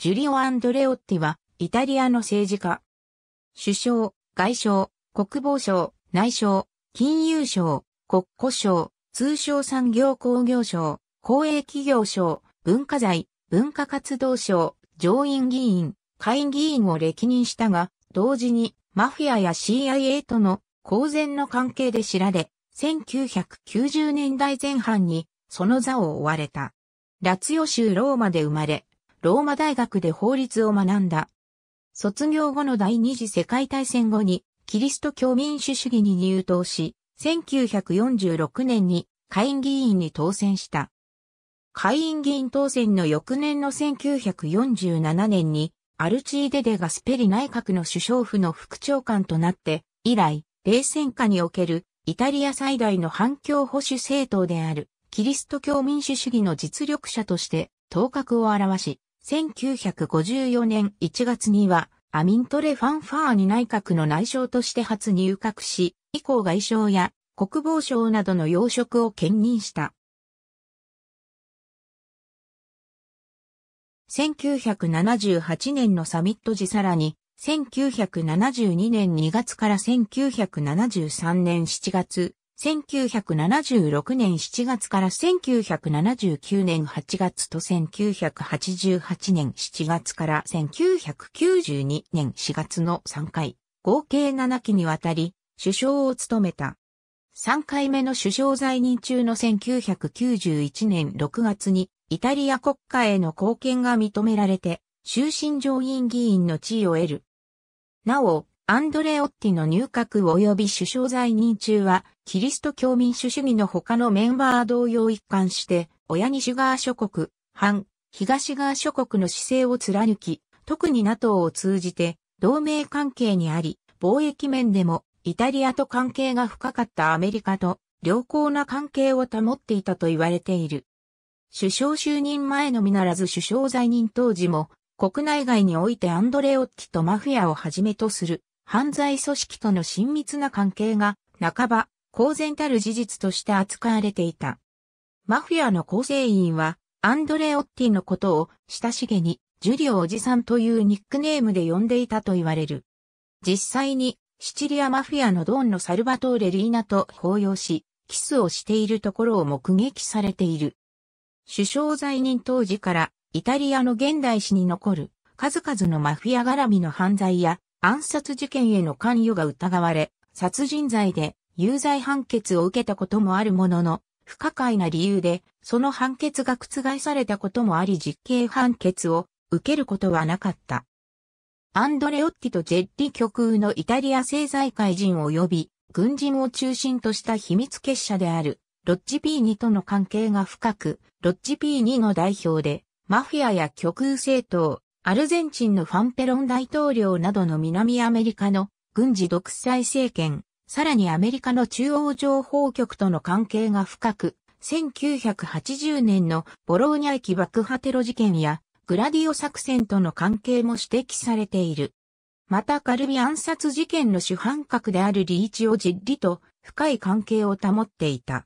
ジュリオ・アンドレオッティは、イタリアの政治家。首相、外相、国防相、内相、金融省、国庫省、通商産業工業省、公営企業省、文化財、文化活動省、上院議員、下院議員を歴任したが、同時にマフィアや CIA との公然の関係で知られ、1990年代前半にその座を追われた。ラツヨ州ローマで生まれ、ローマ大学で法律を学んだ。卒業後の第二次世界大戦後に、キリスト教民主主義に入党し、1946年に下院議員に当選した。下院議員当選の翌年の1947年に、アルチーデデ・ガスペリ内閣の首相府の副長官となって、以来、冷戦下におけるイタリア最大の反共保守政党である、キリスト教民主主義の実力者として頭角を表し、1954年1月には、アミントレ・ファンファーに内閣の内相として初入閣し、以降外相や国防省などの要職を兼任した。1978年のサミット時さらに、1972年2月から1973年7月、1976年7月から1979年8月と1988年7月から1992年4月の3回、合計7期にわたり、首相を務めた。3回目の首相在任中の1991年6月に、イタリア国家への貢献が認められて、終身上院議員の地位を得る。なお、アンドレオッティの入閣及び首相在任中は、キリスト教民主主義の他のメンバー同様一貫して、親西側諸国、反、東側諸国の姿勢を貫き、特に NATO を通じて、同盟関係にあり、貿易面でも、イタリアと関係が深かったアメリカと、良好な関係を保っていたと言われている。首相就任前のみならず首相在任当時も、国内外においてアンドレオッティとマフィアをはじめとする犯罪組織との親密な関係が、半ば、公然たる事実として扱われていた。マフィアの構成員は、アンドレ・オッティのことを、親しげに、ジュリオおじさんというニックネームで呼んでいたと言われる。実際に、シチリアマフィアのドンのサルバトーレ・リーナと抱擁し、キスをしているところを目撃されている。首相在任当時から、イタリアの現代史に残る、数々のマフィア絡みの犯罪や、暗殺事件への関与が疑われ、殺人罪で有罪判決を受けたこともあるものの、不可解な理由で、その判決が覆されたこともあり実刑判決を受けることはなかった。アンドレオッティとジェッリ極右のイタリア政財界人及び軍人を中心とした秘密結社であるロッジ P2 との関係が深く、ロッジ P2 の代表でマフィアや極右政党、アルゼンチンのファンペロン大統領などの南アメリカの軍事独裁政権、さらにアメリカの中央情報局との関係が深く、1980年のボローニャ駅爆破テロ事件やグラディオ作戦との関係も指摘されている。またカルビ暗殺事件の主犯格であるリーチをじっりと深い関係を保っていた。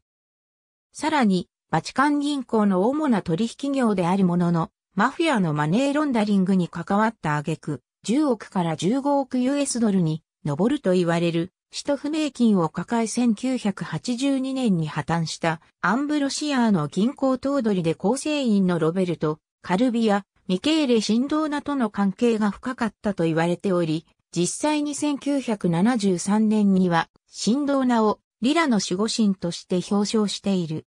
さらに、バチカン銀行の主な取引業であるものの、マフィアのマネーロンダリングに関わった挙句、10億から15億 US ドルに上ると言われる、使途不明金を抱え1982年に破綻したアンブロシアーの銀行頭取で構成員のロベルト、カルビア、ミケーレ・シンドーナとの関係が深かったと言われており、実際に1973年には、シンドーナをリラの守護神として表彰している。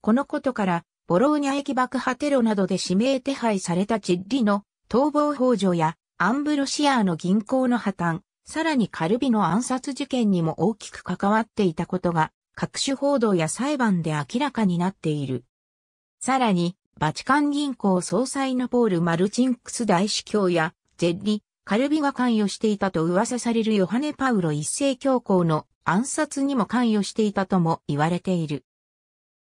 このことから、ボローニャ駅爆破テロなどで指名手配されたチッリの逃亡法助やアンブロシアの銀行の破綻、さらにカルビの暗殺事件にも大きく関わっていたことが各種報道や裁判で明らかになっている。さらに、バチカン銀行総裁のポール・マルチンクス大司教や、ジェッリ、カルビが関与していたと噂されるヨハネ・パウロ一世教皇の暗殺にも関与していたとも言われている。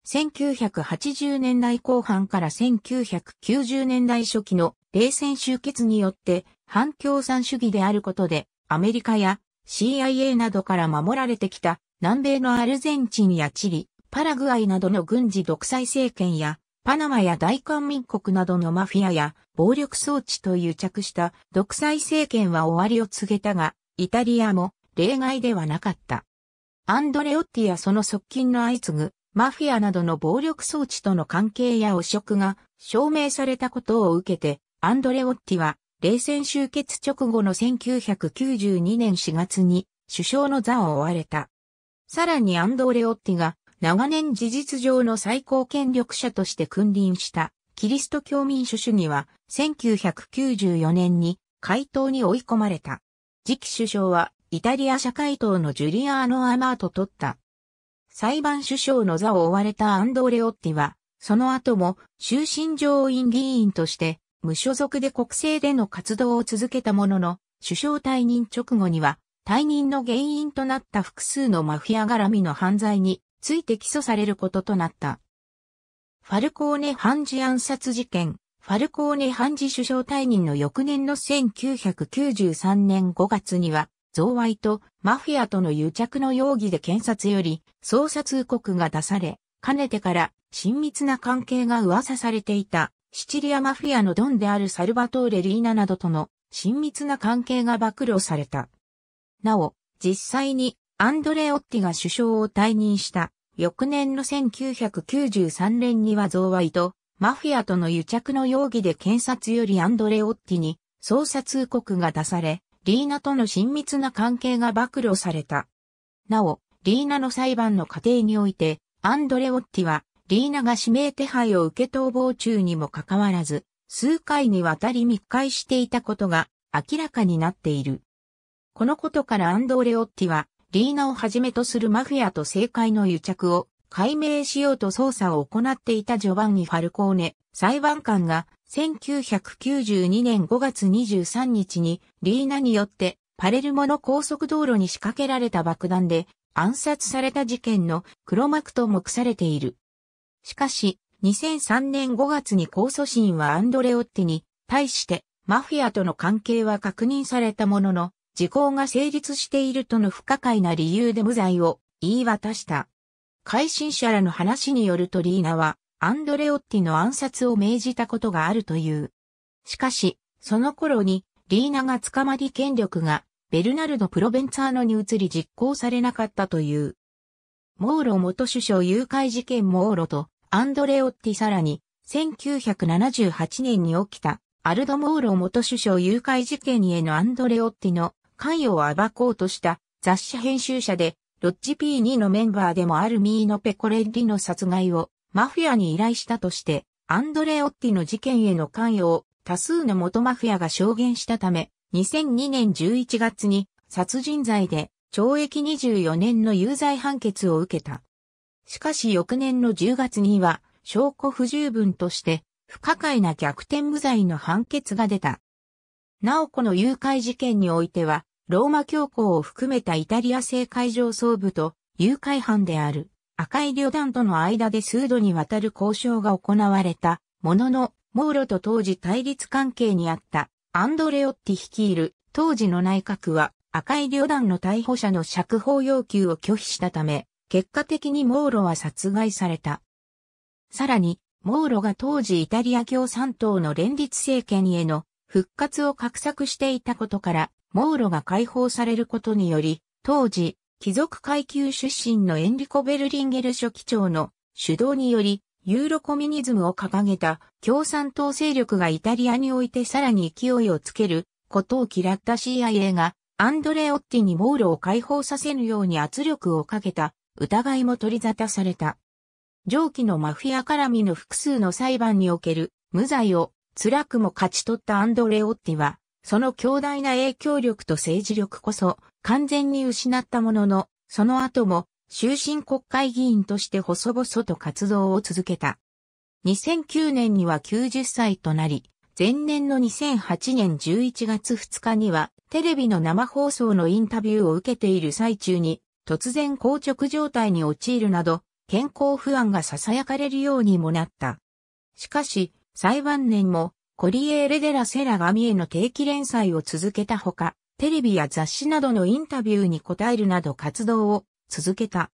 1980年代後半から1990年代初期の冷戦終結によって反共産主義であることでアメリカや CIA などから守られてきた南米のアルゼンチンやチリ、パラグアイなどの軍事独裁政権やパナマや大韓民国などのマフィアや暴力装置と癒着した独裁政権は終わりを告げたが、イタリアも例外ではなかった。アンドレオッティやその側近の相次ぐマフィアなどの暴力装置との関係や汚職が証明されたことを受けて、アンドレオッティは、冷戦終結直後の1992年4月に首相の座を追われた。さらにアンドレオッティが長年事実上の最高権力者として君臨したキリスト教民主主義は1994年に回答に追い込まれた。次期首相はイタリア社会党のジュリアーノ・アマート・とった。裁判首相の座を追われたアンドレオッティは、その後も終身上院議員として無所属で国政での活動を続けたものの、首相退任直後には退任の原因となった複数のマフィア絡みの犯罪について起訴されることとなった。ファルコーネ・判事暗殺事件、ファルコーネ・判事首相退任の翌年の1993年5月には、贈賄とマフィアとの癒着の容疑で検察より捜査通告が出され、かねてから親密な関係が噂されていたシチリアマフィアのドンであるサルバトーレ・リーナなどとの親密な関係が暴露された。なお、実際にアンドレ・オッティが首相を退任した翌年の1993年には贈賄とマフィアとの癒着の容疑で検察よりアンドレ・オッティに捜査通告が出され、リーナとの親密な関係が暴露された。なお、リーナの裁判の過程において、アンドレオッティは、リーナが指名手配を受け逃亡中にもかかわらず、数回にわたり密会していたことが明らかになっている。このことからアンドレオッティは、リーナをはじめとするマフィアと政界の癒着を解明しようと捜査を行っていたジョバンニ・ファルコーネ、裁判官が1992年5月23日にリーナによってパレルモの高速道路に仕掛けられた爆弾で暗殺された事件の黒幕と目されている。しかし、2003年5月に控訴審はアンドレオッティに対してマフィアとの関係は確認されたものの、時効が成立しているとの不可解な理由で無罪を言い渡した。改心者らの話によるとリーナはアンドレオッティの暗殺を命じたことがあるという。しかし、その頃に、リーナが捕まり権力が、ベルナルド・プロベンツァーノに移り実行されなかったという。モーロ元首相誘拐事件モーロと、アンドレオッティさらに、1978年に起きた、アルド・モーロ元首相誘拐事件へのアンドレオッティの関与を暴こうとした雑誌編集者で、ロッジ P2 のメンバーでもあるミーノ・ペコレッリの殺害をマフィアに依頼したとして、アンドレ・オッティの事件への関与を多数の元マフィアが証言したため、2002年11月に殺人罪で懲役24年の有罪判決を受けた。しかし翌年の10月には証拠不十分として不可解な逆転無罪の判決が出た。なおこの誘拐事件においては、ローマ教皇を含めたイタリア政界上層部と誘拐犯である赤い旅団との間で数度にわたる交渉が行われたものの、モーロと当時対立関係にあったアンドレオッティ率いる当時の内閣は赤い旅団の逮捕者の釈放要求を拒否したため、結果的にモーロは殺害された。さらに、モーロが当時イタリア共産党の連立政権への復活を画策していたことから、モーロが解放されることにより、当時、貴族階級出身のエンリコ・ベルリンゲル書記長の主導により、ユーロコミュニズムを掲げた共産党勢力がイタリアにおいてさらに勢いをつけることを嫌った CIA がアンドレオッティにモールを解放させぬように圧力をかけた疑いも取り沙汰された。上記のマフィア絡みの複数の裁判における無罪を辛くも勝ち取ったアンドレオッティは、その強大な影響力と政治力こそ完全に失ったものの、その後も終身国会議員として細々と活動を続けた。2009年には90歳となり、前年の2008年11月2日には、テレビの生放送のインタビューを受けている最中に、突然硬直状態に陥るなど、健康不安が囁かれるようにもなった。しかし、裁判年も、コリエーレデラセラ紙への定期連載を続けたほか、テレビや雑誌などのインタビューに答えるなど活動を続けた。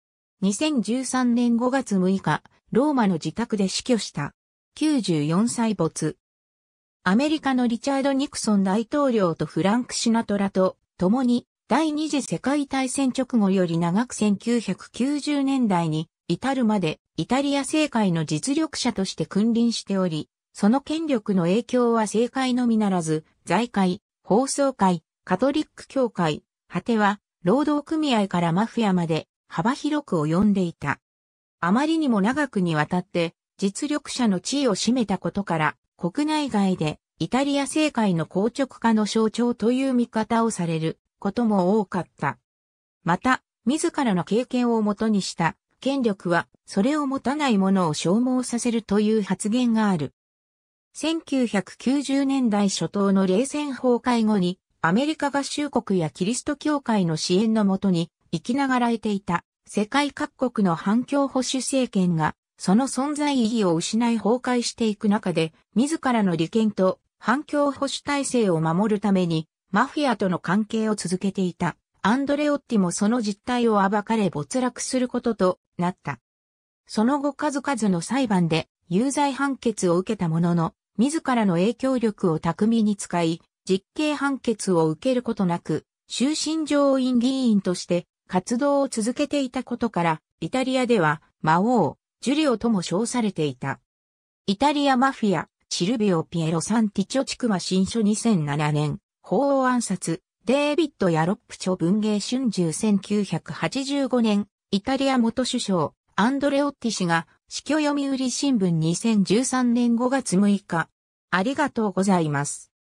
2013年5月6日、ローマの自宅で死去した。94歳没。アメリカのリチャード・ニクソン大統領とフランク・シナトラと共に第二次世界大戦直後より長く1990年代に至るまでイタリア政界の実力者として君臨しており、その権力の影響は政界のみならず、財界、放送界、カトリック教会、果ては、労働組合からマフィアまで幅広く及んでいた。あまりにも長くにわたって実力者の地位を占めたことから国内外でイタリア政界の硬直化の象徴という見方をされることも多かった。また、自らの経験をもとにした権力はそれを持たないものを消耗させるという発言がある。1990年代初頭の冷戦崩壊後にアメリカ合衆国やキリスト教会の支援のもとに生きながらえていた世界各国の反共保守政権がその存在意義を失い崩壊していく中で自らの利権と反共保守体制を守るためにマフィアとの関係を続けていたアンドレオッティもその実態を暴かれ没落することとなった。その後数々の裁判で有罪判決を受けたものの自らの影響力を巧みに使い実刑判決を受けることなく、終身上院議員として活動を続けていたことから、イタリアでは魔王、ジュリオとも称されていた。イタリアマフィア、シルビオ・ピエロ・サンティチョ地区は新書2007年、法王暗殺、デービッド・ヤロップ著文芸春秋1985年、イタリア元首相、アンドレオッティ氏が、死去読売新聞2013年5月6日。ありがとうございます。